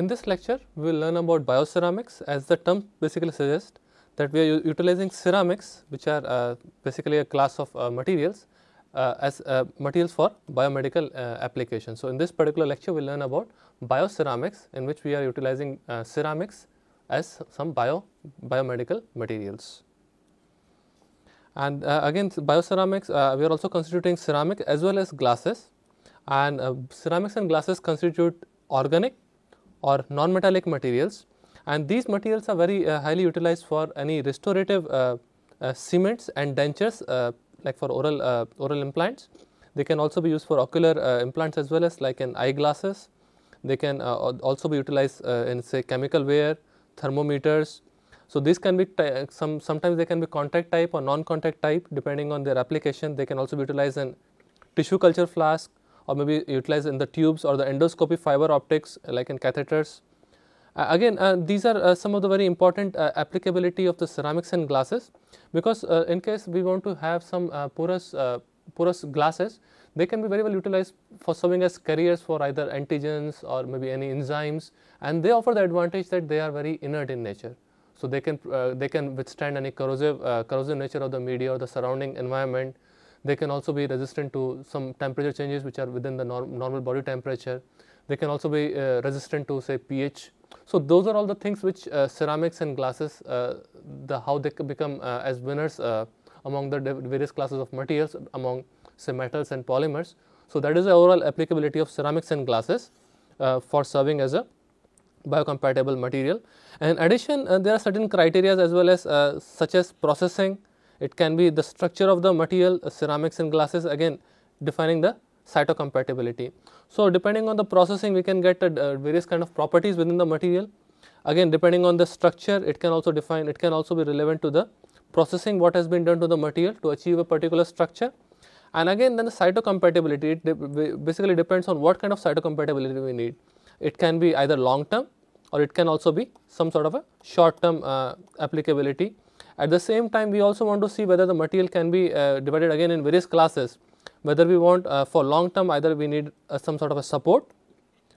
In this lecture, we will learn about bioceramics as the term basically suggests that we are utilizing ceramics which are uh, basically a class of uh, materials uh, as uh, materials for biomedical uh, applications. So, in this particular lecture, we will learn about bioceramics in which we are utilizing uh, ceramics as some bio biomedical materials. And again bioceramics, we are also constituting ceramic as well as glasses and ceramics and glasses constitute organic or non-metallic materials and these materials are very uh, highly utilized for any restorative uh, uh, cements and dentures like for oral oral implants. They can also be used for ocular implants as well as like in eyeglasses. They can also be utilized in say chemical wear, thermometers, so, these can be some sometimes they can be contact type or non contact type depending on their application. They can also be utilized in tissue culture flask, or maybe utilized in the tubes or the endoscopy fiber optics uh, like in catheters. Uh, again uh, these are some of the very important applicability of the ceramics and glasses because in case we want to have some porous porous glasses they can be very well utilized for serving as carriers for either antigens or maybe any enzymes and they offer the advantage that they are very inert in nature. So, they can uh, they can withstand any corrosive uh, corrosive nature of the media or the surrounding environment they can also be resistant to some temperature changes which are within the norm, normal body temperature. They can also be uh, resistant to say pH. So, those are all the things which uh, ceramics and glasses, uh, the how they become uh, as winners uh, among the various classes of materials among say metals and polymers. So, that is the overall applicability of ceramics and glasses for serving as a biocompatible material. And in addition, uh, there are certain criteria as well as uh, such as processing, it can be the structure of the material, uh, ceramics and glasses again defining the cytocompatibility. So, depending on the processing we can get uh, uh, various kind of properties within the material. Again depending on the structure it can also define, it can also be relevant to the processing what has been done to the material to achieve a particular structure. And again then the cytocompatibility it de basically depends on what kind of cytocompatibility we need. It can be either long term or it can also be some sort of a short term uh, applicability at the same time, we also want to see whether the material can be uh, divided again in various classes, whether we want uh, for long term either we need uh, some sort of a support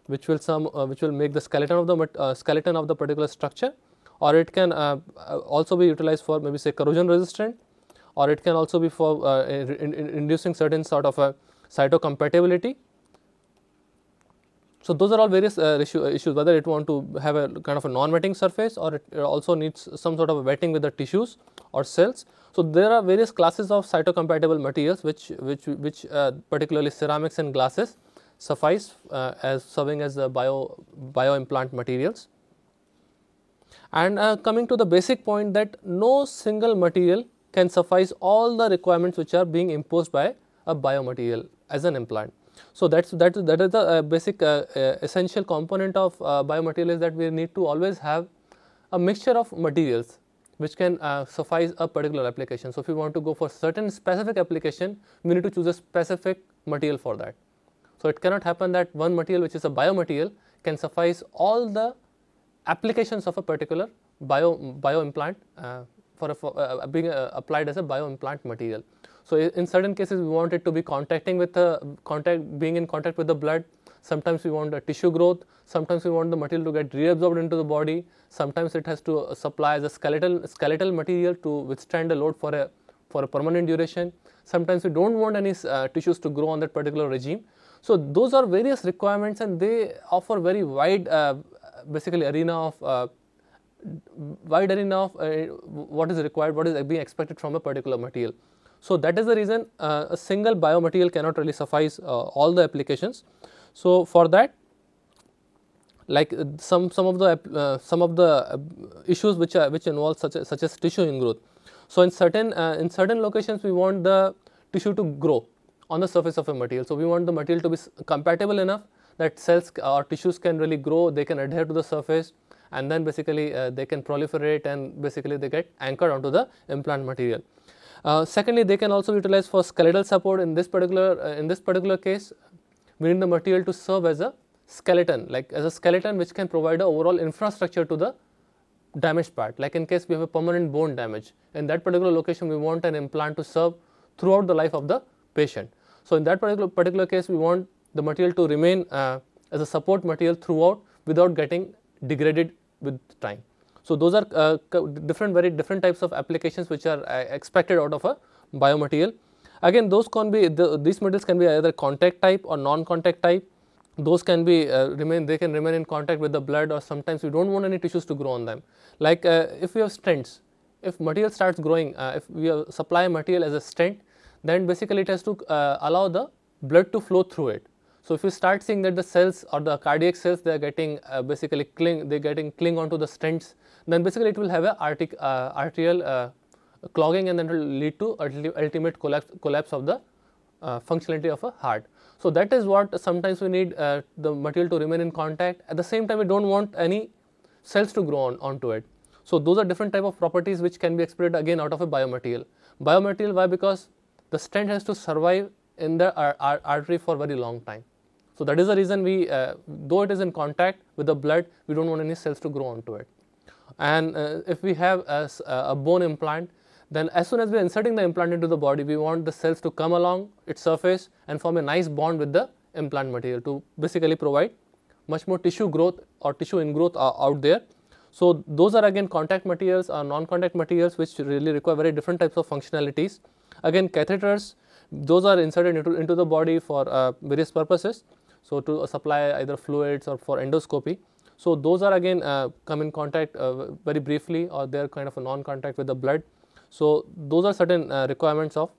which will some uh, which will make the skeleton of the uh, skeleton of the particular structure or it can uh, also be utilized for maybe say corrosion resistant or it can also be for in, in inducing certain sort of a cytocompatibility so, those are all various uh, issue, uh, issues whether it want to have a kind of a non-wetting surface or it uh, also needs some sort of a wetting with the tissues or cells. So, there are various classes of cytocompatible materials which, which, which uh, particularly ceramics and glasses suffice uh, as serving as the bio, bio implant materials. And uh, coming to the basic point that no single material can suffice all the requirements which are being imposed by a biomaterial as an implant. So, that is that, that is the uh, basic uh, uh, essential component of biomaterials that we need to always have a mixture of materials which can uh, suffice a particular application. So, if you want to go for certain specific application, we need to choose a specific material for that. So, it cannot happen that one material which is a biomaterial can suffice all the applications of a particular bio, bio implant uh, for, a, for uh, being applied as a bio implant material. So in certain cases, we want it to be contacting with the contact, being in contact with the blood. Sometimes we want a tissue growth. Sometimes we want the material to get reabsorbed into the body. Sometimes it has to uh, supply as a skeletal skeletal material to withstand the load for a for a permanent duration. Sometimes we don't want any uh, tissues to grow on that particular regime. So those are various requirements, and they offer very wide, uh, basically arena of uh, wide arena of uh, what is required, what is being expected from a particular material. So, that is the reason uh, a single biomaterial cannot really suffice uh, all the applications. So, for that like uh, some some of the uh, some of the uh, issues which are which involve such as, such as tissue ingrowth. So, in certain uh, in certain locations we want the tissue to grow on the surface of a material. So, we want the material to be compatible enough that cells or tissues can really grow they can adhere to the surface and then basically they can proliferate and basically they get anchored onto the implant material. Uh, secondly, they can also utilize for skeletal support. In this particular uh, in this particular case, we need the material to serve as a skeleton, like as a skeleton which can provide an overall infrastructure to the damaged part. Like in case we have a permanent bone damage, in that particular location, we want an implant to serve throughout the life of the patient. So in that particular particular case, we want the material to remain uh, as a support material throughout without getting degraded with time. So, those are uh, different very different types of applications which are uh, expected out of a biomaterial. Again those can be the, these metals can be either contact type or non-contact type. Those can be uh, remain they can remain in contact with the blood or sometimes we do not want any tissues to grow on them. Like uh, if we have stents, if material starts growing, uh, if we supply material as a stent then basically it has to uh, allow the blood to flow through it. So, if you start seeing that the cells or the cardiac cells they are getting uh, basically cling, they are getting cling onto the stents, then basically it will have a artic, uh, arterial uh, clogging and then it will lead to ultimate collapse, collapse of the uh, functionality of a heart. So, that is what sometimes we need uh, the material to remain in contact. At the same time, we do not want any cells to grow on, onto it. So, those are different type of properties which can be exploited again out of a biomaterial. Biomaterial why? Because the stent has to survive in the uh, artery for very long time. So, that is the reason we uh, though it is in contact with the blood we do not want any cells to grow onto it. And uh, if we have a, a, bone implant then as soon as we are inserting the implant into the body we want the cells to come along its surface and form a nice bond with the implant material to basically provide much more tissue growth or tissue ingrowth uh, out there. So, those are again contact materials or uh, non-contact materials which really require very different types of functionalities. Again catheters those are inserted into, into the body for uh, various purposes so to supply either fluids or for endoscopy. So those are again uh, come in contact uh, very briefly or they are kind of a non-contact with the blood. So those are certain uh, requirements of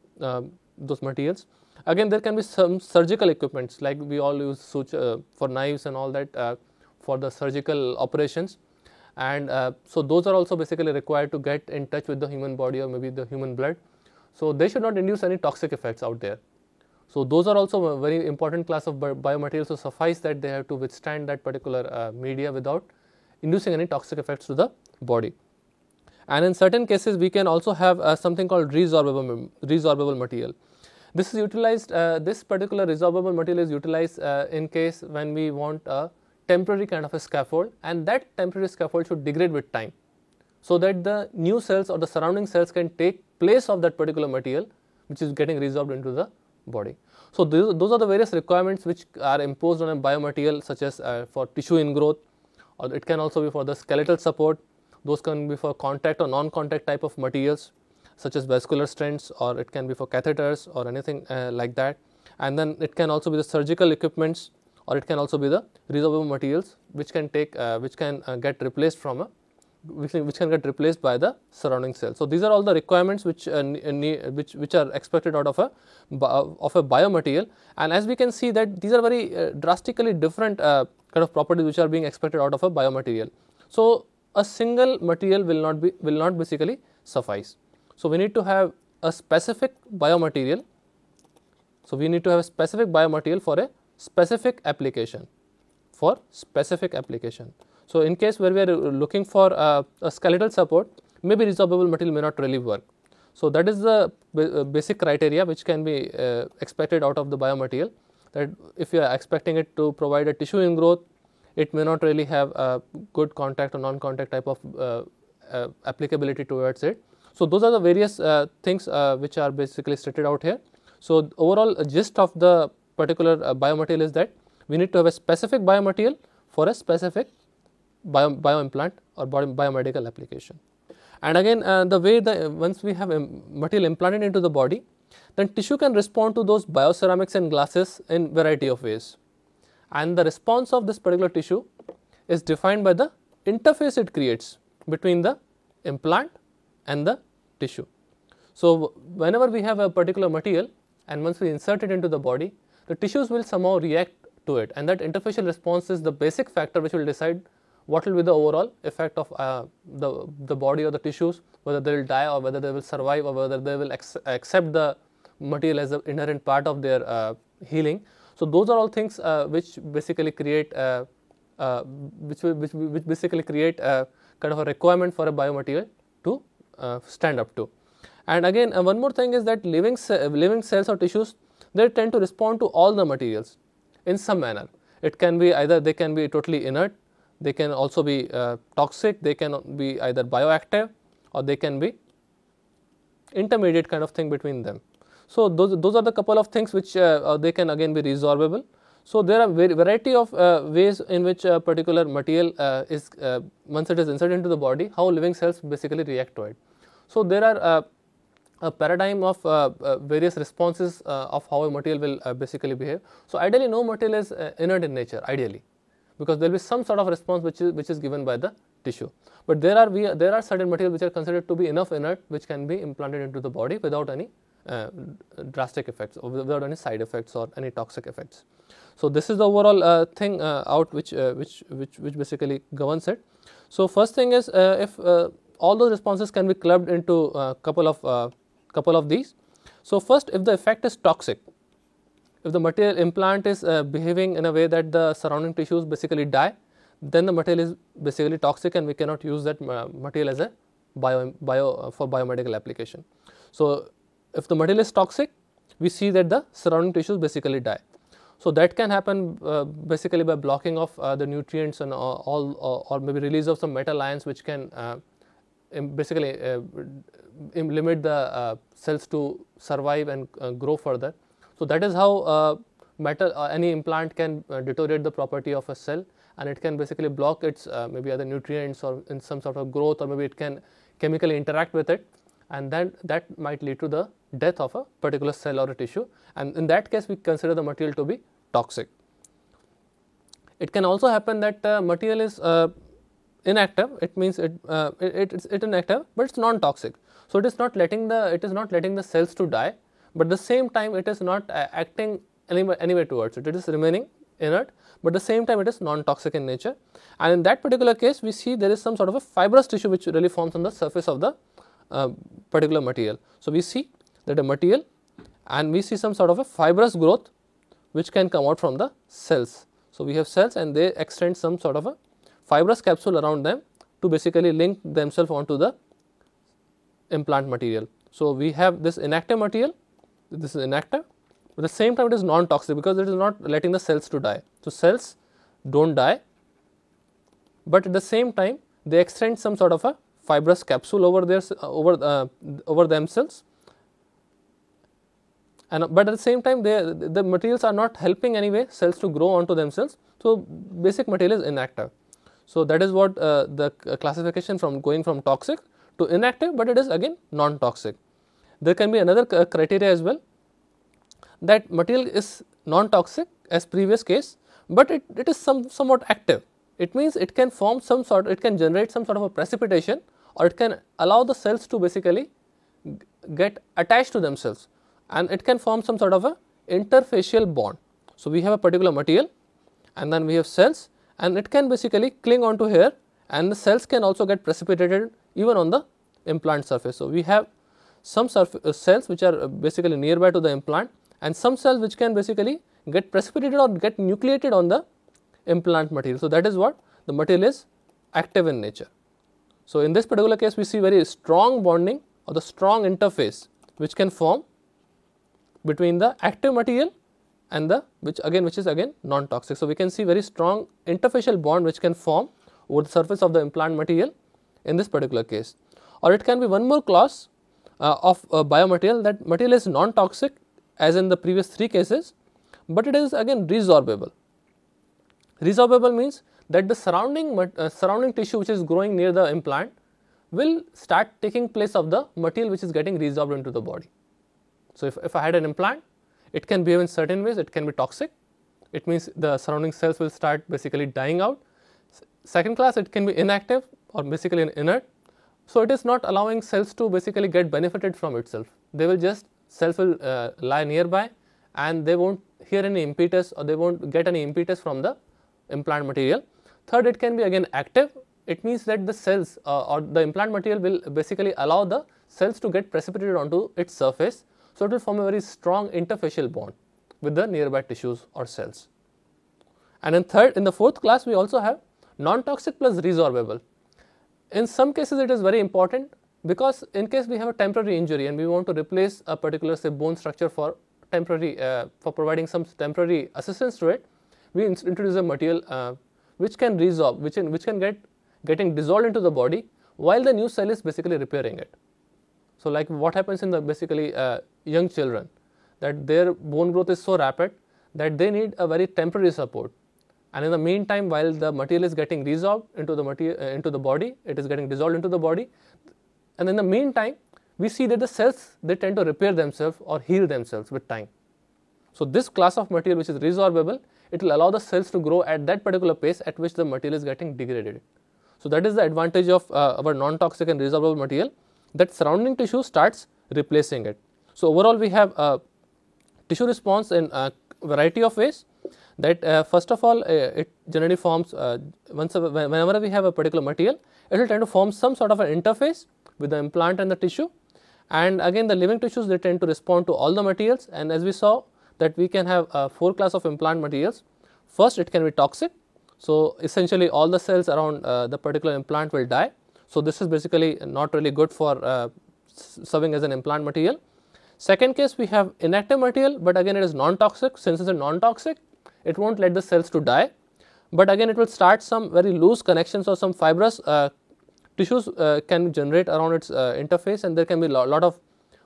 those materials. Again there can be some surgical equipments like we all use suture, for knives and all that for the surgical operations and uh, so those are also basically required to get in touch with the human body or maybe the human blood. So they should not induce any toxic effects out there. So those are also a very important class of biomaterials. So suffice that they have to withstand that particular uh, media without inducing any toxic effects to the body. And in certain cases, we can also have uh, something called resorbable, resorbable material. This is utilized. Uh, this particular resorbable material is utilized uh, in case when we want a temporary kind of a scaffold, and that temporary scaffold should degrade with time, so that the new cells or the surrounding cells can take place of that particular material, which is getting resorbed into the body. So, those, those are the various requirements which are imposed on a biomaterial such as uh, for tissue ingrowth or it can also be for the skeletal support, those can be for contact or non-contact type of materials such as vascular stents or it can be for catheters or anything uh, like that and then it can also be the surgical equipments or it can also be the resorbable materials which can take uh, which can uh, get replaced from a which can, which can get replaced by the surrounding cell. So, these are all the requirements which, uh, which, which are expected out of a, of a biomaterial and as we can see that these are very uh, drastically different uh, kind of properties which are being expected out of a biomaterial. So, a single material will not be will not basically suffice. So, we need to have a specific biomaterial. So, we need to have a specific biomaterial for a specific application for specific application. So, in case where we are looking for a, a skeletal support, maybe resorbable material may not really work. So, that is the uh, basic criteria which can be uh, expected out of the biomaterial that if you are expecting it to provide a tissue ingrowth, it may not really have a good contact or non-contact type of uh, uh, applicability towards it. So, those are the various uh, things uh, which are basically stated out here. So, overall gist of the particular biomaterial is that we need to have a specific biomaterial for a specific bio, bioimplant or biomedical application. And again uh, the way the once we have a um, material implanted into the body then tissue can respond to those bioceramics and glasses in variety of ways. And the response of this particular tissue is defined by the interface it creates between the implant and the tissue. So, whenever we have a particular material and once we insert it into the body, the tissues will somehow react to it and that interfacial response is the basic factor which will decide what will be the overall effect of uh, the, the body or the tissues, whether they will die or whether they will survive or whether they will ac accept the material as an inherent part of their uh, healing. So, those are all things uh, which basically create uh, uh, which, which, which basically create uh, kind of a requirement for a biomaterial to stand up to. And again one more thing is that living, living cells or tissues they tend to respond to all the materials in some manner. It can be either they can be totally inert they can also be uh, toxic, they can be either bioactive or they can be intermediate kind of thing between them. So, those, those are the couple of things which uh, uh they can again be resorbable. So, there are variety of uh, ways in which a particular material uh, is uh, once it is inserted into the body how living cells basically react to it. So, there are a paradigm of uh, uh, various responses uh, of how a material will basically behave. So, ideally no material is inert in nature ideally because there will be some sort of response which is, which is given by the tissue. But there are, we, there are certain materials which are considered to be enough inert which can be implanted into the body without any uh, drastic effects or without any side effects or any toxic effects. So, this is the overall uh, thing uh, out which, uh, which, which, which basically governs it. So, first thing is uh, if uh, all those responses can be clubbed into a couple of, couple of these. So, first if the effect is toxic, if the material implant is uh, behaving in a way that the surrounding tissues basically die, then the material is basically toxic and we cannot use that uh, material as a bio, bio uh, for biomedical application. So, if the material is toxic, we see that the surrounding tissues basically die. So, that can happen uh, basically by blocking of uh, the nutrients and all, all uh, or maybe release of some metal ions which can basically limit the cells to survive and grow further. So that is how uh, metal uh, any implant can uh, deteriorate the property of a cell and it can basically block its maybe other nutrients or in some sort of growth or maybe it can chemically interact with it and then that might lead to the death of a particular cell or a tissue and in that case we consider the material to be toxic. It can also happen that uh, material is uh, inactive it means it, uh, it, it's inactive but it's non toxic. So, it is not letting the it is not letting the cells to die but the same time it is not uh, acting anywhere, anywhere towards it, it is remaining inert, but the same time it is non-toxic in nature. And in that particular case, we see there is some sort of a fibrous tissue which really forms on the surface of the uh, particular material. So, we see that a material and we see some sort of a fibrous growth which can come out from the cells. So, we have cells and they extend some sort of a fibrous capsule around them to basically link themselves onto the implant material. So, we have this inactive material this is inactive but the same time it is non toxic because it is not letting the cells to die. So, cells do not die, but at the same time they extend some sort of a fibrous capsule over their uh, over uh, over themselves and uh, but at the same time they the materials are not helping anyway cells to grow onto themselves. So, basic material is inactive. So, that is what uh, the classification from going from toxic to inactive, but it is again non toxic. There can be another uh, criteria as well that material is non-toxic as previous case, but it, it is some somewhat active. It means it can form some sort, it can generate some sort of a precipitation or it can allow the cells to basically get attached to themselves and it can form some sort of a interfacial bond. So, we have a particular material and then we have cells and it can basically cling onto here and the cells can also get precipitated even on the implant surface. So, we have some uh, cells which are uh, basically nearby to the implant and some cells which can basically get precipitated or get nucleated on the implant material. So, that is what the material is active in nature. So, in this particular case we see very strong bonding or the strong interface which can form between the active material and the which again which is again non toxic. So, we can see very strong interfacial bond which can form over the surface of the implant material in this particular case or it can be one more class uh, of uh, biomaterial that material is non-toxic as in the previous three cases, but it is again resorbable. Resorbable means that the surrounding uh, surrounding tissue which is growing near the implant will start taking place of the material which is getting resorbed into the body. So, if, if I had an implant, it can behave in certain ways, it can be toxic, it means the surrounding cells will start basically dying out. Second class, it can be inactive or basically inert. So it is not allowing cells to basically get benefited from itself. They will just cells will uh, lie nearby and they won't hear any impetus or they won't get any impetus from the implant material. Third, it can be again active. It means that the cells uh, or the implant material will basically allow the cells to get precipitated onto its surface. So it will form a very strong interfacial bond with the nearby tissues or cells. And in third, in the fourth class, we also have non-toxic plus resorbable. In some cases it is very important because in case we have a temporary injury and we want to replace a particular say bone structure for temporary uh, for providing some temporary assistance to it, we introduce a material uh, which can resorb which in, which can get getting dissolved into the body while the new cell is basically repairing it. So, like what happens in the basically uh, young children that their bone growth is so rapid that they need a very temporary support and in the meantime while the material is getting resolved into the material uh, into the body it is getting dissolved into the body and in the meantime we see that the cells they tend to repair themselves or heal themselves with time so this class of material which is resorbable it will allow the cells to grow at that particular pace at which the material is getting degraded so that is the advantage of uh, our non toxic and resorbable material that surrounding tissue starts replacing it so overall we have a uh, tissue response in a uh, variety of ways that uh, first of all uh, it generally forms uh, once whenever we have a particular material it will tend to form some sort of an interface with the implant and the tissue and again the living tissues they tend to respond to all the materials and as we saw that we can have uh, four class of implant materials first it can be toxic so essentially all the cells around uh, the particular implant will die so this is basically not really good for uh, serving as an implant material second case we have inactive material but again it is non toxic since it is a non toxic it will not let the cells to die, but again it will start some very loose connections or some fibrous uh, tissues uh, can generate around its uh, interface and there can be lo lot of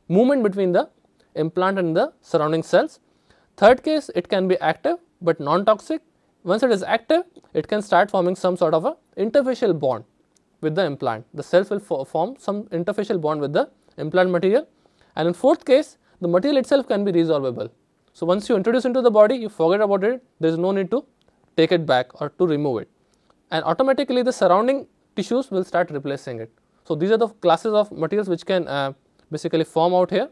movement between the implant and the surrounding cells. Third case it can be active but non-toxic. Once it is active it can start forming some sort of a interfacial bond with the implant. The cells will fo form some interfacial bond with the implant material and in fourth case the material itself can be resolvable. So, once you introduce into the body, you forget about it, there is no need to take it back or to remove it and automatically the surrounding tissues will start replacing it. So, these are the classes of materials which can uh, basically form out here,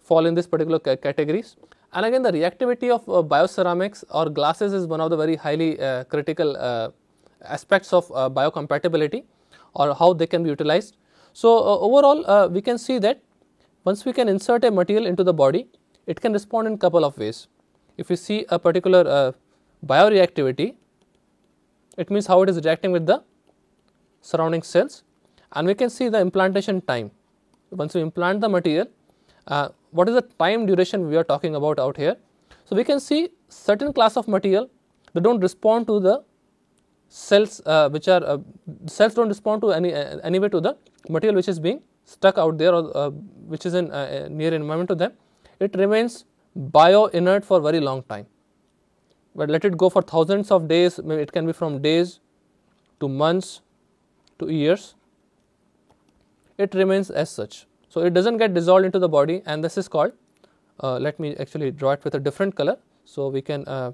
fall in this particular categories and again the reactivity of uh, bioceramics or glasses is one of the very highly uh, critical uh, aspects of uh, biocompatibility or how they can be utilized. So, uh, overall uh, we can see that once we can insert a material into the body it can respond in couple of ways. If you see a particular uh, bioreactivity, it means how it is reacting with the surrounding cells and we can see the implantation time. Once we implant the material, uh, what is the time duration we are talking about out here. So, we can see certain class of material they do not respond to the cells uh, which are uh, cells do not respond to any uh, to the material which is being stuck out there or uh, which is in uh, near environment to them it remains bio inert for very long time. But let it go for thousands of days, maybe it can be from days to months to years, it remains as such. So, it does not get dissolved into the body and this is called, uh, let me actually draw it with a different color. So, we can uh,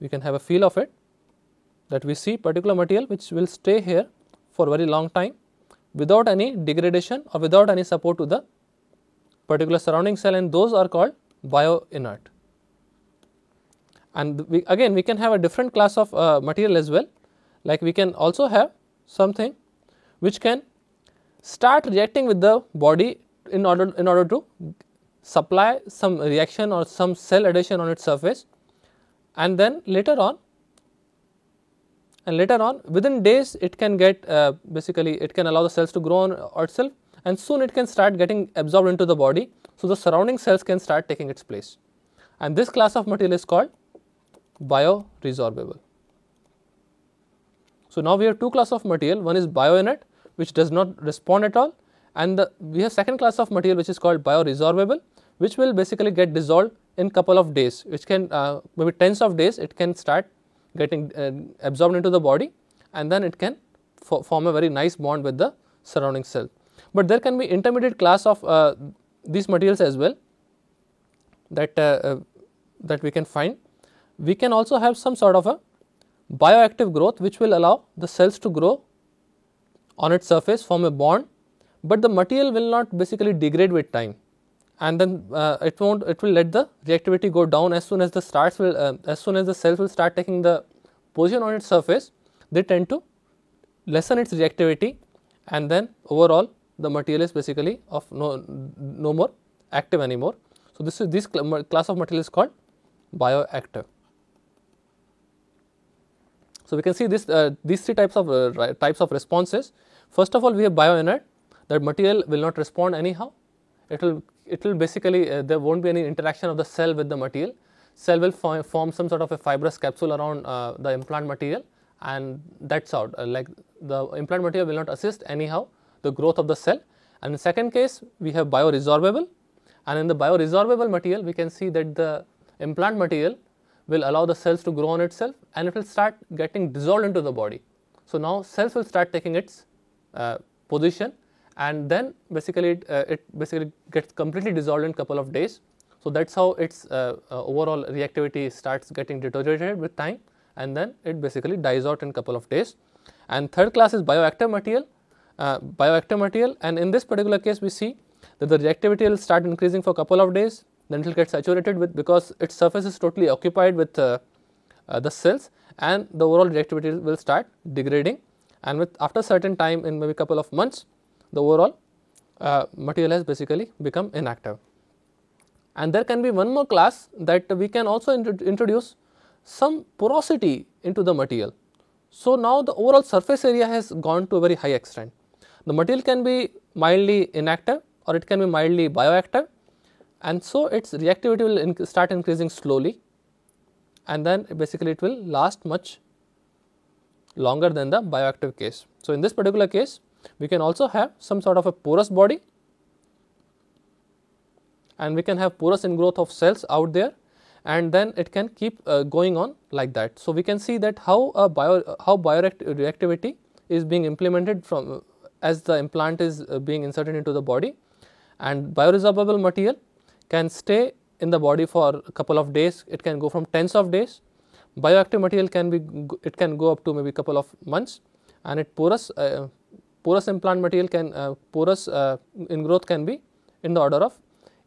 we can have a feel of it that we see particular material which will stay here for very long time without any degradation or without any support to the particular surrounding cell and those are called bioinert. And we, again we can have a different class of uh, material as well like we can also have something which can start reacting with the body in order in order to supply some reaction or some cell adhesion on its surface and then later on and later on within days it can get uh, basically it can allow the cells to grow on itself and soon it can start getting absorbed into the body. So, the surrounding cells can start taking its place and this class of material is called bioresorbable. So, now we have two class of material one is bioinert which does not respond at all and the, we have second class of material which is called bioresorbable which will basically get dissolved in couple of days which can uh, maybe tens of days it can start getting uh, absorbed into the body and then it can fo form a very nice bond with the surrounding cell but there can be intermediate class of uh, these materials as well that uh, uh, that we can find. We can also have some sort of a bioactive growth which will allow the cells to grow on its surface form a bond, but the material will not basically degrade with time and then uh, it won't it will let the reactivity go down as soon as the starts will uh, as soon as the cells will start taking the position on its surface they tend to lessen its reactivity and then overall the material is basically of no, no more active anymore. So, this is this cl class of material is called bioactive. So, we can see this uh, these three types of uh, types of responses. First of all, we have bioinert that material will not respond anyhow. It will it will basically uh, there won't be any interaction of the cell with the material. Cell will form, form some sort of a fibrous capsule around uh, the implant material and that's out. Uh, like the implant material will not assist anyhow the growth of the cell and in second case we have bioresorbable and in the bioresorbable material we can see that the implant material will allow the cells to grow on itself and it will start getting dissolved into the body. So, now cells will start taking its uh, position and then basically it, uh, it, basically gets completely dissolved in couple of days. So, that is how its uh, uh, overall reactivity starts getting deteriorated with time and then it basically dies out in couple of days. And third class is bioactive material uh, bioactive material and in this particular case we see that the reactivity will start increasing for a couple of days then it will get saturated with because its surface is totally occupied with uh, uh, the cells and the overall reactivity will start degrading and with after certain time in maybe couple of months the overall uh, material has basically become inactive. And there can be one more class that we can also introduce some porosity into the material. So, now the overall surface area has gone to a very high extent the material can be mildly inactive or it can be mildly bioactive and so its reactivity will inc start increasing slowly and then basically it will last much longer than the bioactive case. So, in this particular case we can also have some sort of a porous body and we can have porous ingrowth of cells out there and then it can keep uh, going on like that. So, we can see that how a bio uh, how bioreactivity is being implemented from as the implant is uh, being inserted into the body and bioresorbable material can stay in the body for a couple of days, it can go from tens of days. Bioactive material can be, it can go up to maybe couple of months and it porous, uh, porous implant material can, uh, porous uh, ingrowth can be in the order of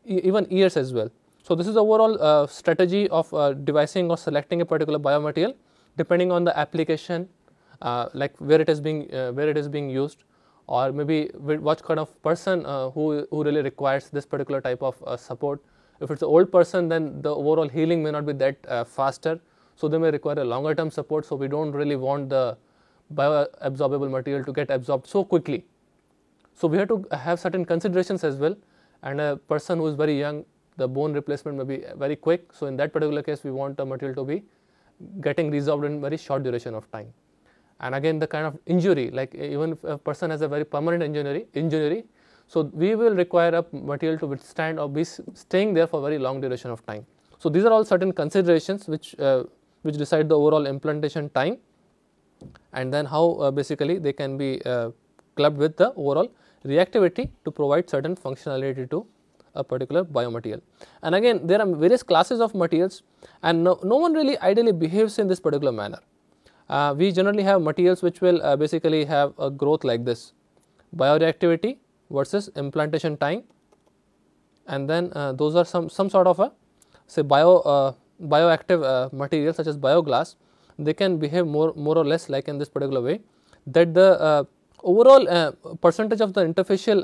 e even years as well. So, this is the overall uh, strategy of uh, devising or selecting a particular biomaterial depending on the application, uh, like where it is being, where it is being used or maybe what kind of person uh, who, who really requires this particular type of uh, support. If it's an old person, then the overall healing may not be that uh, faster. So, they may require a longer term support. So, we do not really want the bioabsorbable material to get absorbed so quickly. So, we have to have certain considerations as well and a person who is very young, the bone replacement may be very quick. So, in that particular case, we want the material to be getting resolved in very short duration of time and again the kind of injury like even if a person has a very permanent injury, injury so we will require a material to withstand or be staying there for very long duration of time. So these are all certain considerations which, uh, which decide the overall implantation time and then how uh, basically they can be uh, clubbed with the overall reactivity to provide certain functionality to a particular biomaterial. And again there are various classes of materials and no, no one really ideally behaves in this particular manner uh, we generally have materials which will uh, basically have a growth like this bioreactivity versus implantation time and then uh, those are some some sort of a say bio uh, bioactive uh, material such as bioglass they can behave more more or less like in this particular way that the uh, overall percentage of the interfacial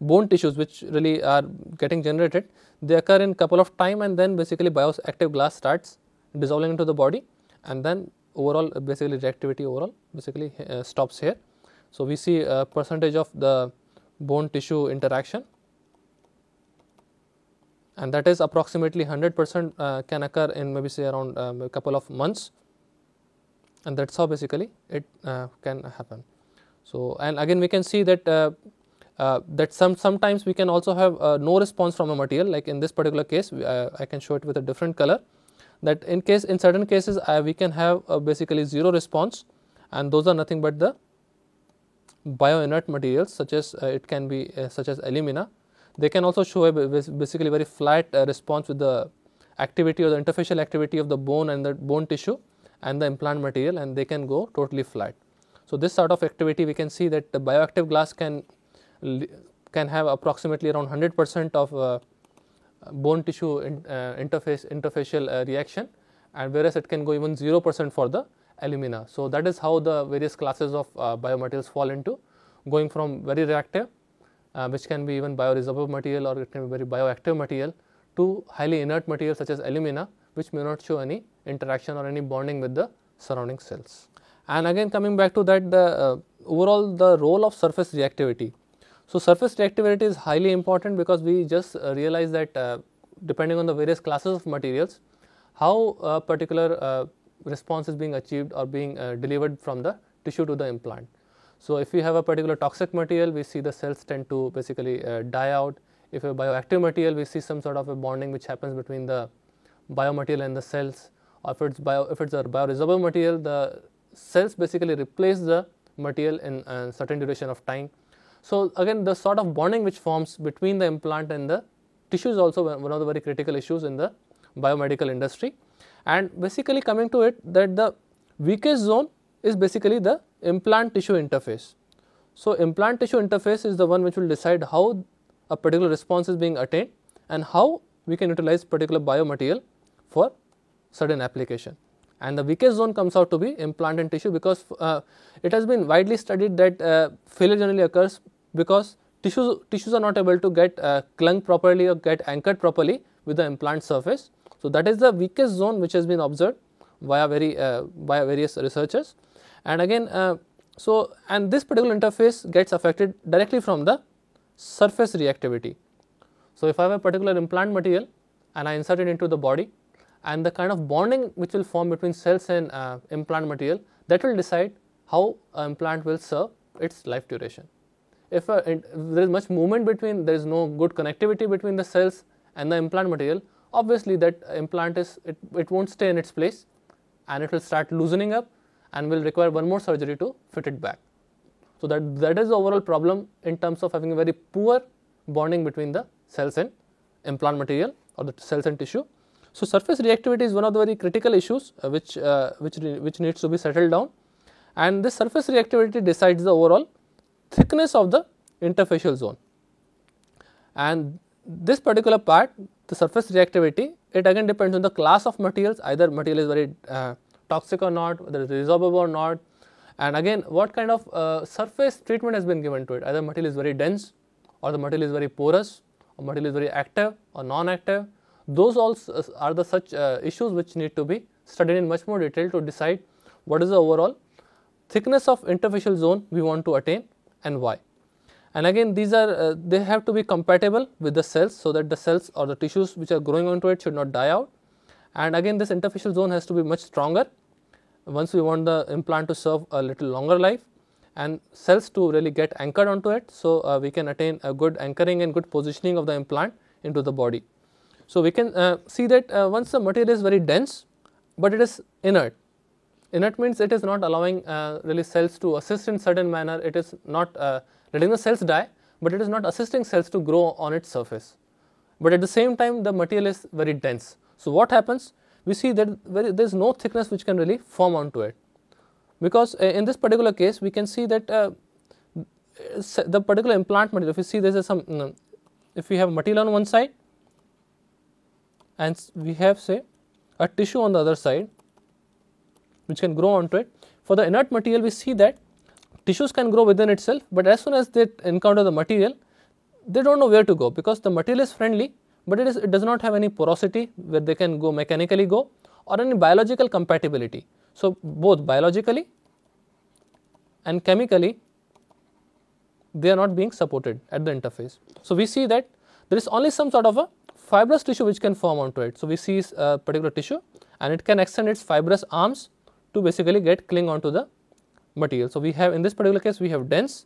bone tissues which really are getting generated they occur in couple of time and then basically bioactive glass starts dissolving into the body and then overall uh, basically reactivity overall basically uh, stops here. So, we see a uh, percentage of the bone tissue interaction and that is approximately 100 percent uh, can occur in maybe say around um, a couple of months and that is how basically it uh, can happen. So, and again we can see that uh, that some sometimes we can also have no response from a material like in this particular case I can show it with a different color that in case in certain cases uh, we can have uh, basically zero response and those are nothing but the bioinert materials such as uh, it can be uh, such as alumina. They can also show a basically very flat response with the activity or the interfacial activity of the bone and the bone tissue and the implant material and they can go totally flat. So, this sort of activity we can see that the bioactive glass can can have approximately around 100 percent of uh, bone tissue in, uh, interface interfacial uh, reaction and whereas it can go even 0 percent for the alumina. So, that is how the various classes of uh, biomaterials fall into going from very reactive which can be even bioresorbable material or it can be very bioactive material to highly inert material such as alumina which may not show any interaction or any bonding with the surrounding cells. And again coming back to that the uh, overall the role of surface reactivity so, surface reactivity is highly important because we just uh, realize that uh, depending on the various classes of materials, how a particular uh, response is being achieved or being uh, delivered from the tissue to the implant. So, if we have a particular toxic material, we see the cells tend to basically uh, die out. If a bioactive material, we see some sort of a bonding which happens between the biomaterial and the cells. Or if it's bio, if it's a bioresorbable material, the cells basically replace the material in a uh, certain duration of time so, again the sort of bonding which forms between the implant and the tissue is also one of the very critical issues in the biomedical industry. And basically coming to it that the weakest zone is basically the implant tissue interface. So, implant tissue interface is the one which will decide how a particular response is being attained and how we can utilize particular biomaterial for certain application. And the weakest zone comes out to be implant and tissue because uh, it has been widely studied that uh, failure generally occurs because tissues, tissues are not able to get uh, clung properly or get anchored properly with the implant surface. So, that is the weakest zone which has been observed via very uh, by various researchers and again uh, so and this particular interface gets affected directly from the surface reactivity. So, if I have a particular implant material and I insert it into the body and the kind of bonding which will form between cells and uh, implant material that will decide how implant will serve its life duration if, a, if there is much movement between, there is no good connectivity between the cells and the implant material, obviously that implant is, it, it won't stay in its place and it will start loosening up and will require one more surgery to fit it back. So, that, that is the overall problem in terms of having a very poor bonding between the cells and implant material or the cells and tissue. So, surface reactivity is one of the very critical issues uh, which, uh, which, which needs to be settled down and this surface reactivity decides the overall thickness of the interfacial zone and this particular part the surface reactivity it again depends on the class of materials either material is very uh, toxic or not whether it is resorbable or not and again what kind of uh, surface treatment has been given to it either material is very dense or the material is very porous or material is very active or non-active those all are the such uh, issues which need to be studied in much more detail to decide what is the overall thickness of interfacial zone we want to attain and Y. And again these are uh, they have to be compatible with the cells so that the cells or the tissues which are growing onto it should not die out. And again this interfacial zone has to be much stronger once we want the implant to serve a little longer life and cells to really get anchored onto it. So, uh, we can attain a good anchoring and good positioning of the implant into the body. So, we can uh, see that uh, once the material is very dense, but it is inert. Inert means it is not allowing uh, really cells to assist in certain manner, it is not uh, letting the cells die, but it is not assisting cells to grow on its surface. But at the same time the material is very dense. So, what happens? We see that there is no thickness which can really form onto it because uh, in this particular case we can see that uh, the particular implant material if you see there is some you mm, know, if we have material on one side and we have say a tissue on the other side which can grow onto it. For the inert material we see that tissues can grow within itself, but as soon as they encounter the material they do not know where to go because the material is friendly, but it, is, it does not have any porosity where they can go mechanically go or any biological compatibility. So, both biologically and chemically they are not being supported at the interface. So, we see that there is only some sort of a fibrous tissue which can form onto it. So, we see a uh, particular tissue and it can extend its fibrous arms to basically get cling onto the material. So, we have in this particular case we have dense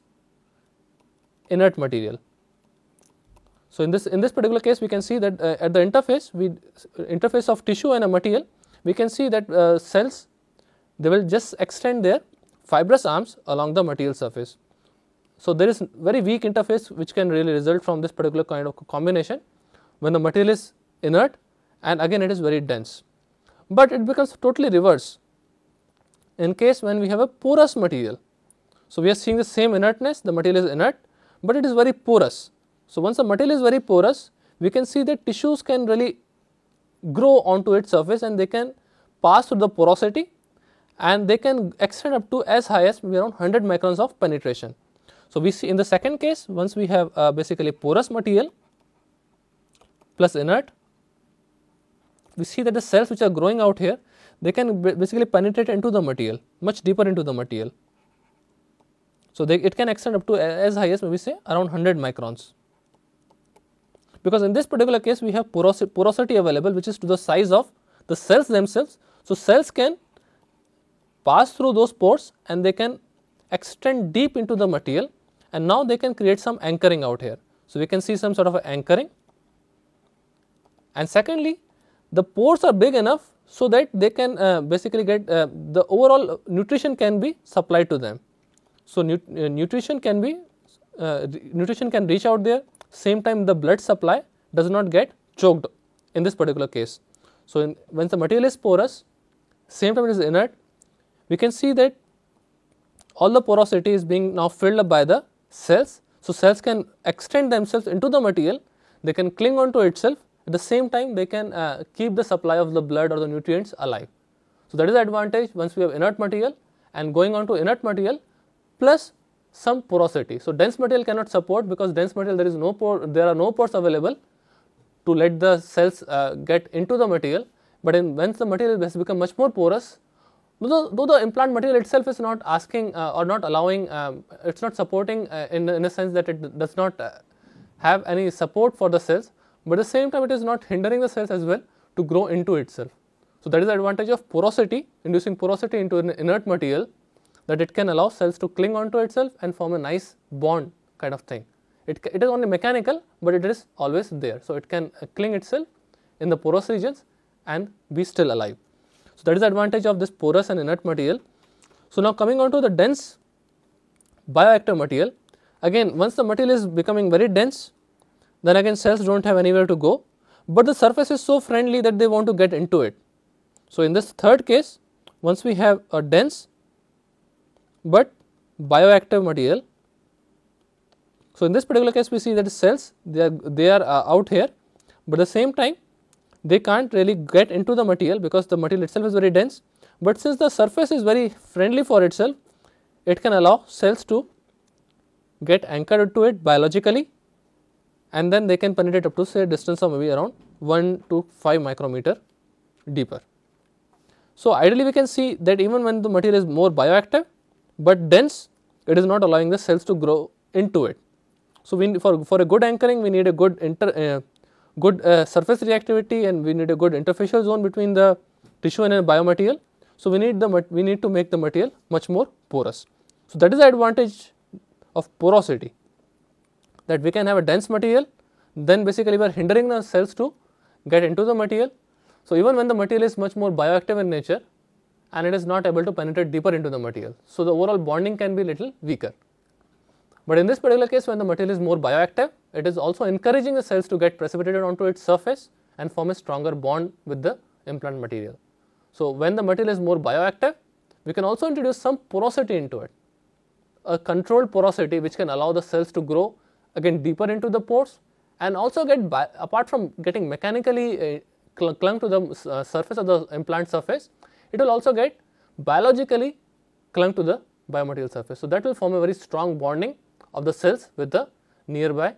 inert material. So, in this in this particular case we can see that uh, at the interface we interface of tissue and a material we can see that uh, cells they will just extend their fibrous arms along the material surface. So, there is very weak interface which can really result from this particular kind of combination when the material is inert and again it is very dense. But it becomes totally reverse in case when we have a porous material. So, we are seeing the same inertness the material is inert, but it is very porous. So, once the material is very porous we can see that tissues can really grow onto its surface and they can pass through the porosity and they can extend up to as high as around 100 microns of penetration. So, we see in the second case once we have uh, basically porous material plus inert, we see that the cells which are growing out here they can basically penetrate into the material much deeper into the material. So, they it can extend up to as high as maybe say around 100 microns because in this particular case we have porosity, porosity available which is to the size of the cells themselves. So, cells can pass through those pores and they can extend deep into the material and now they can create some anchoring out here. So, we can see some sort of anchoring and secondly the pores are big enough so that they can uh, basically get uh, the overall nutrition can be supplied to them. So, uh, nutrition can be uh, nutrition can reach out there same time the blood supply does not get choked in this particular case. So, in, when the material is porous same time it is inert we can see that all the porosity is being now filled up by the cells. So, cells can extend themselves into the material they can cling on to itself at the same time, they can uh, keep the supply of the blood or the nutrients alive. So, that is the advantage once we have inert material and going on to inert material plus some porosity. So, dense material cannot support because dense material there is no pore, there are no pores available to let the cells uh, get into the material, but in once the material has become much more porous, though, though the implant material itself is not asking uh, or not allowing, um, it is not supporting uh, in, in a sense that it does not uh, have any support for the cells, but at the same time it is not hindering the cells as well to grow into itself. So, that is the advantage of porosity inducing porosity into an inert material that it can allow cells to cling onto itself and form a nice bond kind of thing. It, it is only mechanical, but it is always there. So, it can uh, cling itself in the porous regions and be still alive. So, that is the advantage of this porous and inert material. So, now coming on to the dense bioactive material, again once the material is becoming very dense, then again cells do not have anywhere to go, but the surface is so friendly that they want to get into it. So, in this third case once we have a dense but bioactive material. So, in this particular case we see that the cells they are, they are uh, out here, but at the same time they can't really get into the material because the material itself is very dense, but since the surface is very friendly for itself it can allow cells to get anchored to it biologically and then they can penetrate up to say distance of maybe around 1 to 5 micrometer deeper. So, ideally we can see that even when the material is more bioactive, but dense it is not allowing the cells to grow into it. So, we for, for a good anchoring we need a good inter uh, good uh, surface reactivity and we need a good interfacial zone between the tissue and a biomaterial. So, we need the we need to make the material much more porous. So, that is the advantage of porosity that we can have a dense material then basically we are hindering the cells to get into the material. So, even when the material is much more bioactive in nature and it is not able to penetrate deeper into the material. So, the overall bonding can be little weaker. But in this particular case when the material is more bioactive it is also encouraging the cells to get precipitated onto its surface and form a stronger bond with the implant material. So, when the material is more bioactive we can also introduce some porosity into it, a controlled porosity which can allow the cells to grow again deeper into the pores and also get apart from getting mechanically uh, cl clung to the uh, surface of the implant surface, it will also get biologically clung to the biomaterial surface. So, that will form a very strong bonding of the cells with the nearby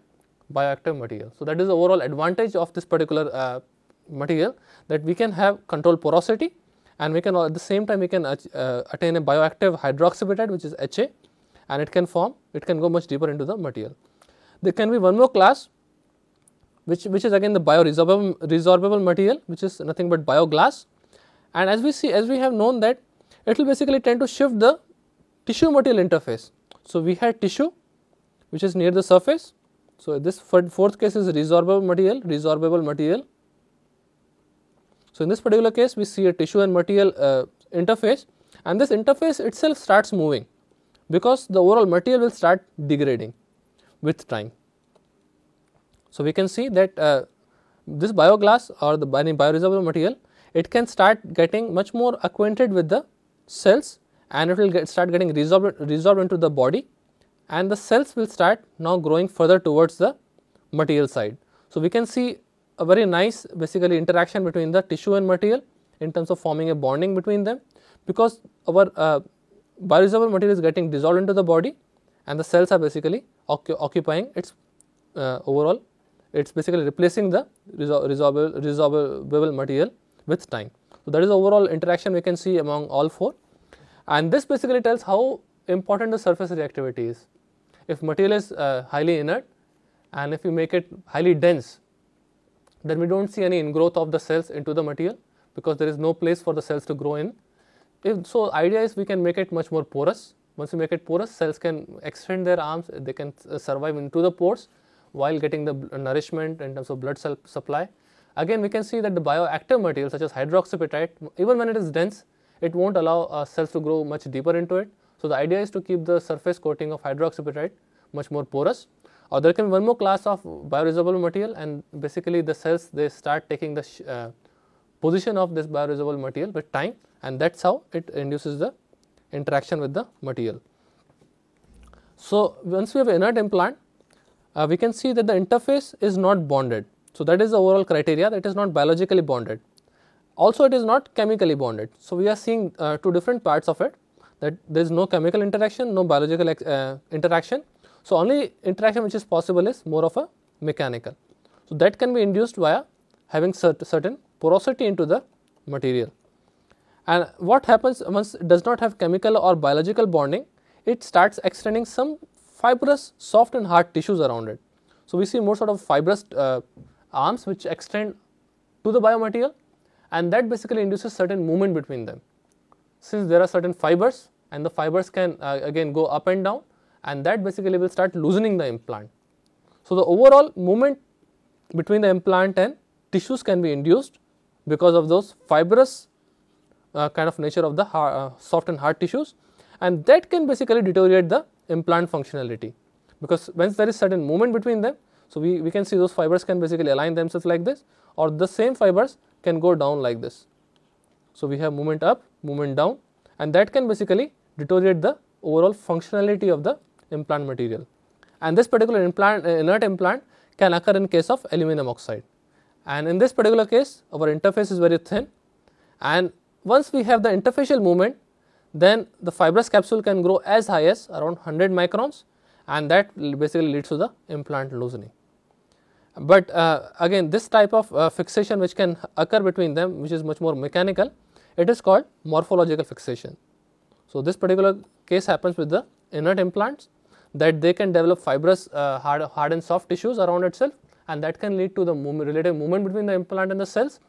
bioactive material. So, that is the overall advantage of this particular uh, material that we can have control porosity and we can at the same time we can uh, attain a bioactive hydroxybutyrate which is HA and it can form, it can go much deeper into the material. There can be one more class which, which is again the bioresorbable resorbable material which is nothing but bioglass and as we see as we have known that it will basically tend to shift the tissue material interface. So, we had tissue which is near the surface. So, this fourth case is resorbable material resorbable material. So, in this particular case we see a tissue and material uh, interface and this interface itself starts moving because the overall material will start degrading with time. So, we can see that uh, this bioglass or the any bioresorbable material it can start getting much more acquainted with the cells and it will get start getting resorbed, into the body and the cells will start now growing further towards the material side. So, we can see a very nice basically interaction between the tissue and material in terms of forming a bonding between them because our uh, bioresorbable material is getting dissolved into the body and the cells are basically occupying its uh, overall it is basically replacing the resorbable, material with time. So, that is overall interaction we can see among all four and this basically tells how important the surface reactivity is. If material is uh, highly inert and if you make it highly dense, then we do not see any ingrowth of the cells into the material because there is no place for the cells to grow in. If so, idea is we can make it much more porous once you make it porous, cells can extend their arms, they can uh, survive into the pores while getting the uh, nourishment in terms of blood cell supply. Again, we can see that the bioactive material such as hydroxyapatite, even when it is dense, it won't allow uh, cells to grow much deeper into it. So, the idea is to keep the surface coating of hydroxyapatite much more porous. Or there can be one more class of bioresorbable material and basically the cells they start taking the uh, position of this bioresorbable material with time and that is how it induces the interaction with the material. So, once we have inert implant, uh, we can see that the interface is not bonded. So, that is the overall criteria that is not biologically bonded. Also, it is not chemically bonded. So, we are seeing uh, two different parts of it that there is no chemical interaction, no biological uh, interaction. So, only interaction which is possible is more of a mechanical. So, that can be induced via having cert certain porosity into the material. And what happens once it does not have chemical or biological bonding, it starts extending some fibrous soft and hard tissues around it. So, we see more sort of fibrous uh, arms which extend to the biomaterial and that basically induces certain movement between them. Since there are certain fibers and the fibers can uh, again go up and down and that basically will start loosening the implant. So, the overall movement between the implant and tissues can be induced because of those fibrous uh, kind of nature of the hard, uh, soft and hard tissues and that can basically deteriorate the implant functionality because once there is certain movement between them so we, we can see those fibers can basically align themselves like this or the same fibers can go down like this. So, we have movement up movement down and that can basically deteriorate the overall functionality of the implant material and this particular implant uh, inert implant can occur in case of aluminum oxide and in this particular case our interface is very thin and once we have the interfacial movement, then the fibrous capsule can grow as high as around 100 microns and that basically leads to the implant loosening. But uh, again this type of uh, fixation which can occur between them which is much more mechanical, it is called morphological fixation. So, this particular case happens with the inert implants that they can develop fibrous uh, hard, hard and soft tissues around itself and that can lead to the movement, relative movement between the implant and the cells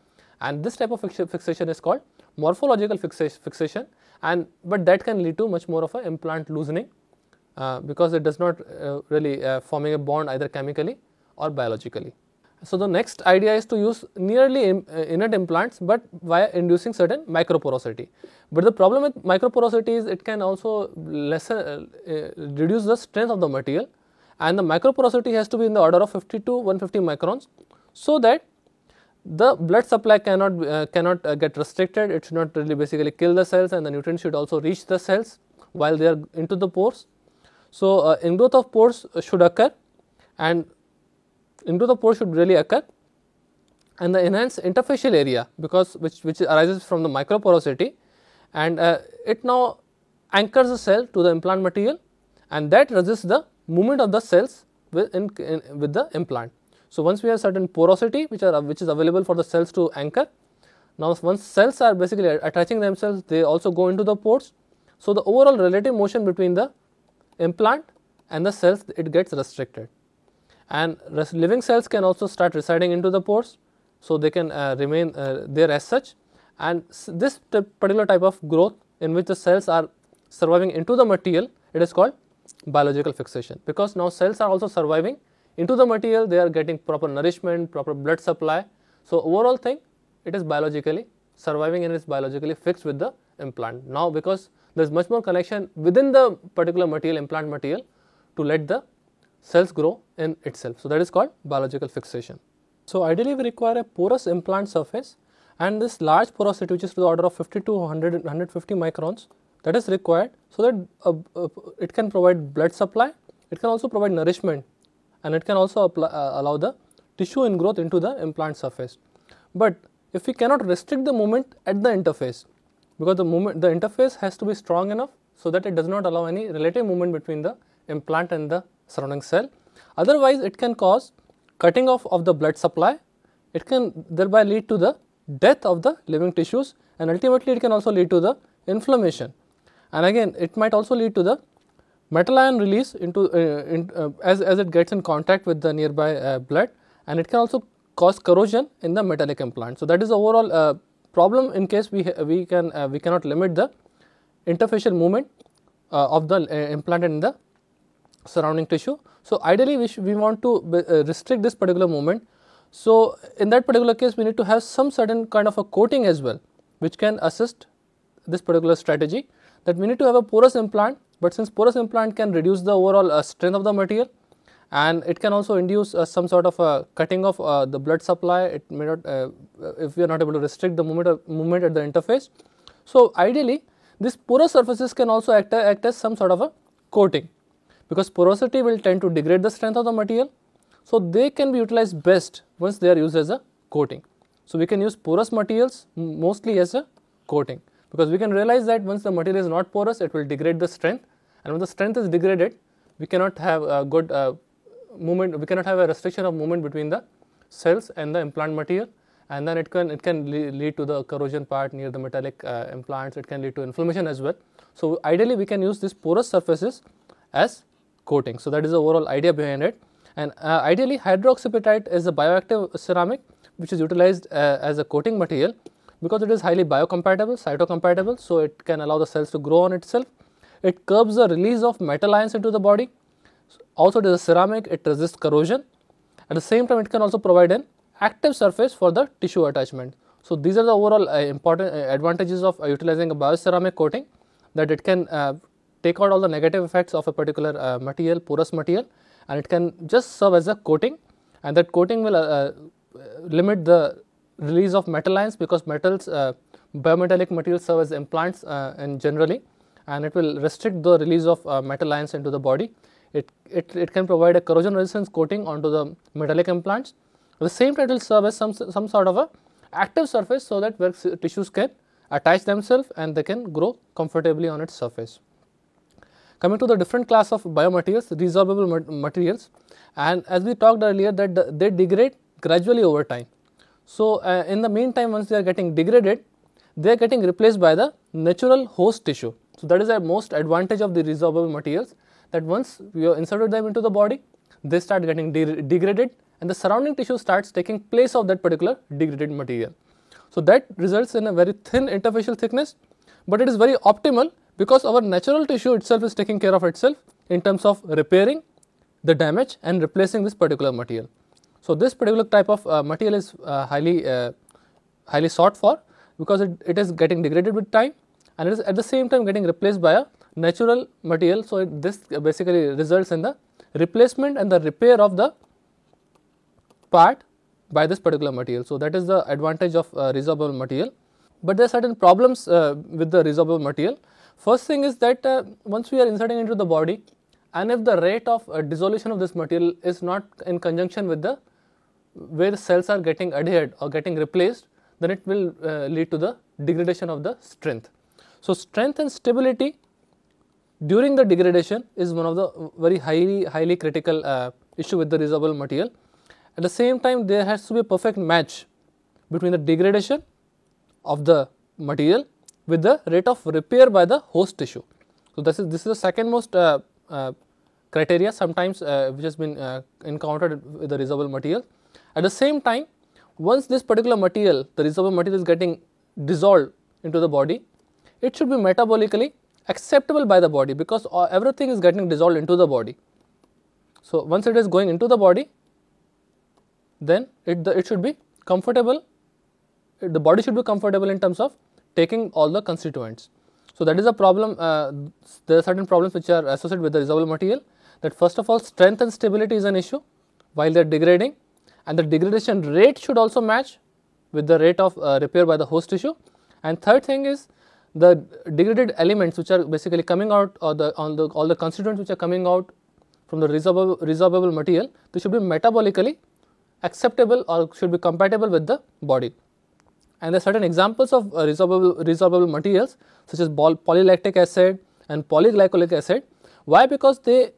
and this type of fixation is called morphological fixation and but that can lead to much more of a implant loosening uh, because it does not uh, really uh, forming a bond either chemically or biologically. So, the next idea is to use nearly uh, inert implants, but via inducing certain microporosity. But the problem with microporosity is it can also lessen, uh, uh, reduce the strength of the material and the microporosity has to be in the order of 50 to 150 microns. So, that the blood supply cannot uh, cannot uh, get restricted it should not really basically kill the cells and the nutrients should also reach the cells while they are into the pores so uh, ingrowth of pores uh, should occur and ingrowth of pores should really occur and the enhanced interfacial area because which which arises from the microporosity and uh, it now anchors the cell to the implant material and that resists the movement of the cells with, in, in, with the implant so, once we have certain porosity which are which is available for the cells to anchor. Now, once cells are basically attaching themselves they also go into the pores. So, the overall relative motion between the implant and the cells it gets restricted and living cells can also start residing into the pores. So, they can uh, remain uh, there as such and this particular type of growth in which the cells are surviving into the material it is called biological fixation because now cells are also surviving into the material they are getting proper nourishment, proper blood supply. So, overall thing it is biologically surviving and it is biologically fixed with the implant. Now, because there is much more connection within the particular material implant material to let the cells grow in itself. So, that is called biological fixation. So, ideally we require a porous implant surface and this large porosity which is to the order of 50 to 100, 150 microns that is required so that uh, uh, it can provide blood supply, it can also provide nourishment and it can also apply, uh, allow the tissue ingrowth into the implant surface. But if we cannot restrict the movement at the interface because the movement the interface has to be strong enough so that it does not allow any relative movement between the implant and the surrounding cell. Otherwise, it can cause cutting off of the blood supply, it can thereby lead to the death of the living tissues and ultimately it can also lead to the inflammation. And again, it might also lead to the Metal ion release into, uh, in, uh, as, as it gets in contact with the nearby uh, blood and it can also cause corrosion in the metallic implant. So, that is the overall uh, problem in case we, we, can, uh, we cannot limit the interfacial movement of the implant in the surrounding tissue. So, ideally we, we want to restrict this particular movement. So, in that particular case we need to have some certain kind of a coating as well which can assist this particular strategy that we need to have a porous implant but since porous implant can reduce the overall uh, strength of the material and it can also induce uh, some sort of uh, cutting of uh, the blood supply, it may not, uh, if we are not able to restrict the movement, movement at the interface. So, ideally these porous surfaces can also act, act as some sort of a coating because porosity will tend to degrade the strength of the material. So, they can be utilized best once they are used as a coating. So, we can use porous materials mostly as a coating because we can realize that once the material is not porous, it will degrade the strength and when the strength is degraded we cannot have a good uh, movement we cannot have a restriction of movement between the cells and the implant material and then it can it can lead to the corrosion part near the metallic uh, implants it can lead to inflammation as well so ideally we can use these porous surfaces as coating so that is the overall idea behind it and uh, ideally hydroxypatite is a bioactive ceramic which is utilized uh, as a coating material because it is highly biocompatible cytocompatible so it can allow the cells to grow on itself it curbs the release of metal ions into the body. Also, it is a ceramic, it resists corrosion. At the same time, it can also provide an active surface for the tissue attachment. So, these are the overall uh, important uh, advantages of uh, utilizing a bioceramic coating that it can uh, take out all the negative effects of a particular uh, material, porous material and it can just serve as a coating and that coating will uh, limit the release of metal ions because metals, biometallic materials serve as implants and generally and it will restrict the release of uh, metal ions into the body. It, it, it can provide a corrosion resistance coating onto the metallic implants. The same title serve as some, some sort of a active surface so that where tissues can attach themselves and they can grow comfortably on its surface. Coming to the different class of biomaterials, resorbable materials and as we talked earlier that they degrade gradually over time. So, uh, in the meantime once they are getting degraded, they are getting replaced by the natural host tissue. So, that is the most advantage of the resorbable materials that once we have inserted them into the body, they start getting de degraded and the surrounding tissue starts taking place of that particular degraded material. So, that results in a very thin interfacial thickness, but it is very optimal because our natural tissue itself is taking care of itself in terms of repairing the damage and replacing this particular material. So, this particular type of uh, material is uh, highly uh, highly sought for because it, it is getting degraded with time and it is at the same time getting replaced by a natural material. So, it, this basically results in the replacement and the repair of the part by this particular material. So, that is the advantage of uh, resorbable material, but there are certain problems uh, with the resorbable material. First thing is that uh, once we are inserting into the body and if the rate of uh, dissolution of this material is not in conjunction with the where the cells are getting adhered or getting replaced, then it will uh, lead to the degradation of the strength. So, strength and stability during the degradation is one of the very highly highly critical uh, issue with the reusable material. At the same time there has to be a perfect match between the degradation of the material with the rate of repair by the host tissue. So, this is this is the second most uh, uh, criteria sometimes uh, which has been uh, encountered with the reusable material. At the same time once this particular material the reusable material is getting dissolved into the body it should be metabolically acceptable by the body because uh, everything is getting dissolved into the body. So, once it is going into the body, then it, the, it should be comfortable, the body should be comfortable in terms of taking all the constituents. So, that is a problem, uh, there are certain problems which are associated with the resolvable material that first of all strength and stability is an issue while they are degrading and the degradation rate should also match with the rate of uh, repair by the host tissue. And third thing is the degraded elements which are basically coming out or the on the all the constituents which are coming out from the resorbable, resorbable material they should be metabolically acceptable or should be compatible with the body. And there are certain examples of uh, resorbable, resorbable materials such as polylactic acid and polyglycolic acid. Why? Because they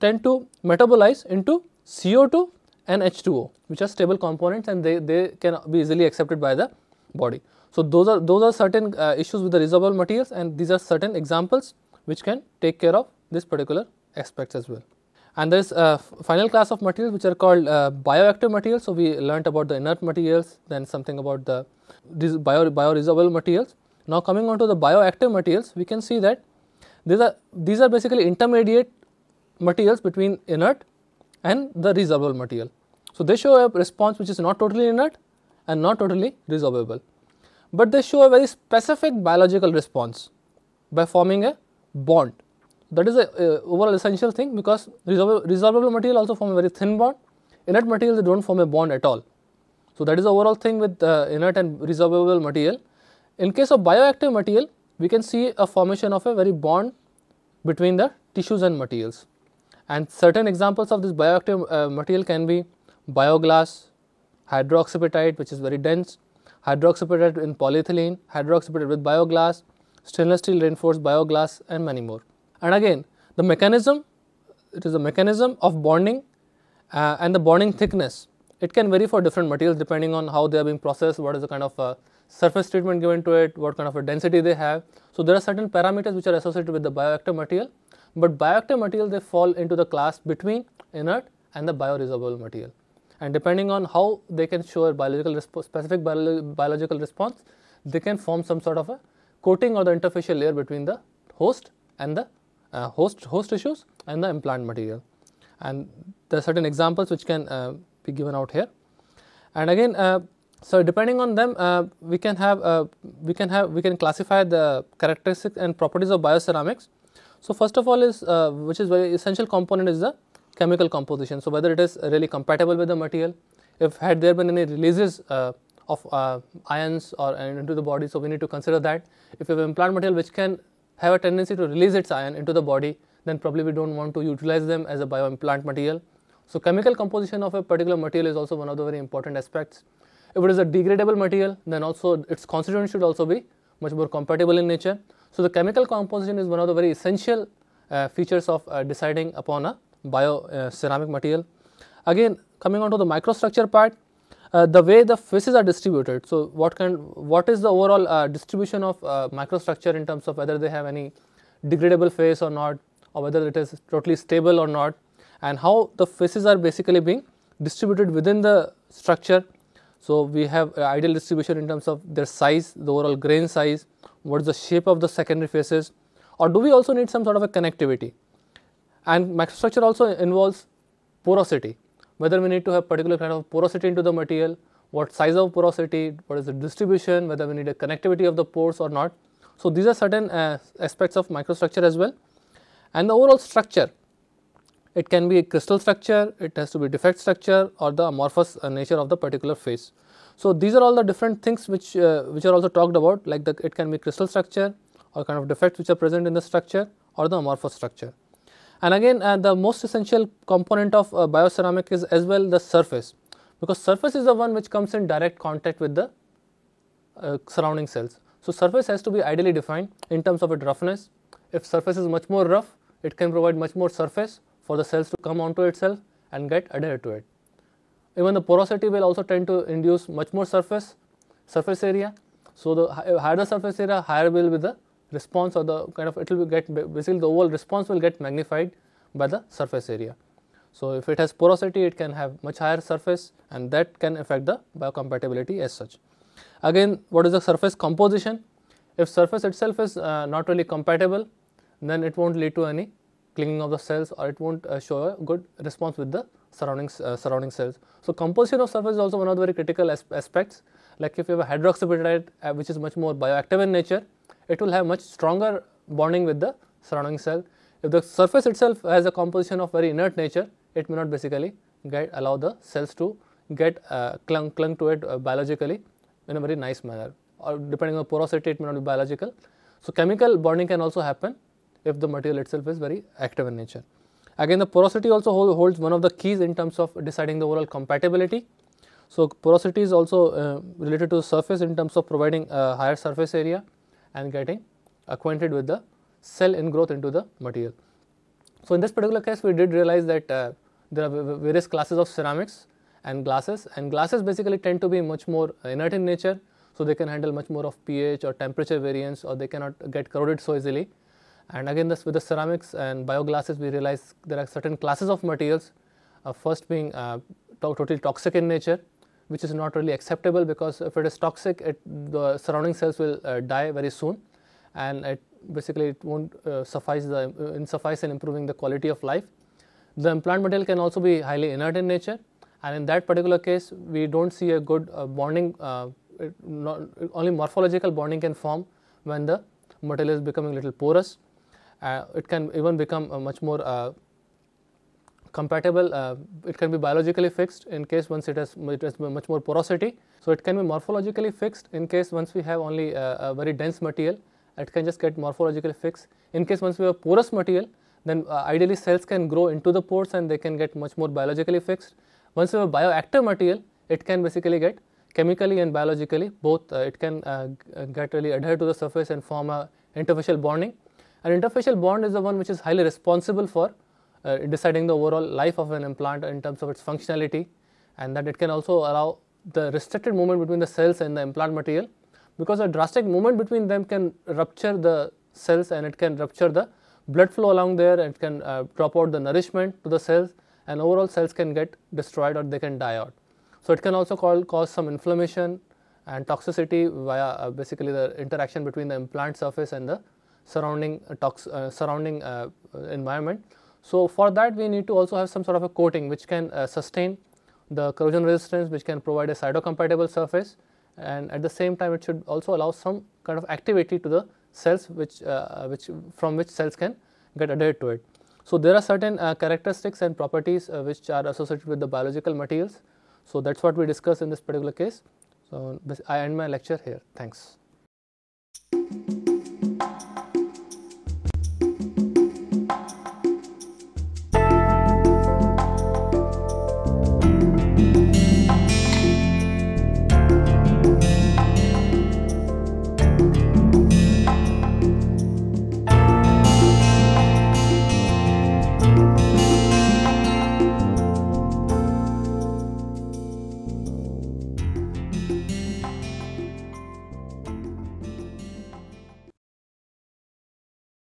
tend to metabolize into CO2 and H2O which are stable components and they, they can be easily accepted by the body. So, those are those are certain uh, issues with the resorbable materials and these are certain examples which can take care of this particular aspects as well. And there is a final class of materials which are called uh, bioactive materials. So, we learnt about the inert materials then something about the bio bioresorbable materials. Now, coming on to the bioactive materials we can see that these are these are basically intermediate materials between inert and the resorbable material. So, they show a response which is not totally inert and not totally resorbable but they show a very specific biological response by forming a bond. That is a uh, overall essential thing because resolvable, resolvable material also form a very thin bond, inert material they do not form a bond at all. So, that is the overall thing with uh, inert and resolvable material. In case of bioactive material, we can see a formation of a very bond between the tissues and materials. And certain examples of this bioactive uh, material can be bioglass, hydroxyapatite, which is very dense, hydroxypyridate in polyethylene, hydroxypyridate with bioglass, stainless steel reinforced bioglass and many more. And again the mechanism, it is a mechanism of bonding uh, and the bonding thickness. It can vary for different materials depending on how they are being processed, what is the kind of uh, surface treatment given to it, what kind of a density they have. So, there are certain parameters which are associated with the bioactive material, but bioactive material they fall into the class between inert and the bioresorbable material and depending on how they can show a biological respo specific bio biological response, they can form some sort of a coating or the interfacial layer between the host and the uh, host host tissues and the implant material. And there are certain examples which can uh, be given out here. And again, uh, so depending on them, uh, we can have uh, we can have we can classify the characteristics and properties of bioceramics. So first of all is uh, which is very essential component is the chemical composition. So, whether it is really compatible with the material, if had there been any releases uh, of uh, ions or uh, into the body. So, we need to consider that. If you have implant material which can have a tendency to release its ion into the body, then probably we do not want to utilize them as a bioimplant material. So, chemical composition of a particular material is also one of the very important aspects. If it is a degradable material, then also its constituent should also be much more compatible in nature. So, the chemical composition is one of the very essential uh, features of uh, deciding upon a bio uh, ceramic material. Again coming on to the microstructure part, uh, the way the faces are distributed. So, what can what is the overall uh, distribution of uh, microstructure in terms of whether they have any degradable face or not or whether it is totally stable or not and how the faces are basically being distributed within the structure. So, we have uh, ideal distribution in terms of their size, the overall grain size, what is the shape of the secondary faces or do we also need some sort of a connectivity. And microstructure also involves porosity, whether we need to have particular kind of porosity into the material, what size of porosity, what is the distribution, whether we need a connectivity of the pores or not. So, these are certain uh, aspects of microstructure as well. And the overall structure, it can be a crystal structure, it has to be defect structure or the amorphous uh, nature of the particular phase. So, these are all the different things which, uh, which are also talked about like the, it can be crystal structure or kind of defects which are present in the structure or the amorphous structure. And again uh, the most essential component of uh, bioceramic is as well the surface because surface is the one which comes in direct contact with the uh, surrounding cells. So, surface has to be ideally defined in terms of its roughness. If surface is much more rough, it can provide much more surface for the cells to come onto itself and get adhered to it. Even the porosity will also tend to induce much more surface, surface area. So, the uh, higher the surface area, higher will be the response or the kind of it will get basically the overall response will get magnified by the surface area. So, if it has porosity it can have much higher surface and that can affect the biocompatibility as such. Again what is the surface composition? If surface itself is uh, not really compatible then it will not lead to any clinging of the cells or it will not uh, show a good response with the surrounding, uh, surrounding cells. So, composition of surface is also one of the very critical as aspects like if you have a hydroxybutyrate uh, which is much more bioactive in nature it will have much stronger bonding with the surrounding cell. If the surface itself has a composition of very inert nature, it may not basically get allow the cells to get uh, clung, clung to it uh, biologically in a very nice manner or depending on porosity it may not be biological. So, chemical bonding can also happen if the material itself is very active in nature. Again the porosity also hold, holds one of the keys in terms of deciding the overall compatibility. So, porosity is also uh, related to the surface in terms of providing a higher surface area and getting acquainted with the cell ingrowth into the material. So, in this particular case we did realize that uh, there are various classes of ceramics and glasses and glasses basically tend to be much more inert in nature. So, they can handle much more of pH or temperature variance or they cannot get corroded so easily. And again this with the ceramics and bioglasses we realize there are certain classes of materials uh, first being uh, to totally toxic in nature which is not really acceptable because if it is toxic, it, the surrounding cells will uh, die very soon and it basically it won't uh, suffice, the, uh, in improving the quality of life. The implant material can also be highly inert in nature and in that particular case, we don't see a good uh, bonding, uh, it, not, only morphological bonding can form when the material is becoming little porous. Uh, it can even become much more compatible uh, it can be biologically fixed in case once it has, it has much more porosity so it can be morphologically fixed in case once we have only a, uh, a very dense material it can just get morphologically fixed in case once we have porous material then uh, ideally cells can grow into the pores and they can get much more biologically fixed once we have bioactive material it can basically get chemically and biologically both uh, it can uh, get really adhere to the surface and form a interfacial bonding and interfacial bond is the one which is highly responsible for uh, deciding the overall life of an implant in terms of its functionality and that it can also allow the restricted movement between the cells and the implant material because a drastic movement between them can rupture the cells and it can rupture the blood flow along there and it can uh, drop out the nourishment to the cells and overall cells can get destroyed or they can die out. So, it can also call, cause some inflammation and toxicity via uh, basically the interaction between the implant surface and the surrounding uh, tox, uh, surrounding uh, environment. So, for that we need to also have some sort of a coating which can uh, sustain the corrosion resistance which can provide a cytocompatible surface and at the same time it should also allow some kind of activity to the cells which, uh, which from which cells can get adhered to it. So, there are certain uh, characteristics and properties uh, which are associated with the biological materials. So, that is what we discussed in this particular case. So, I end my lecture here. Thanks.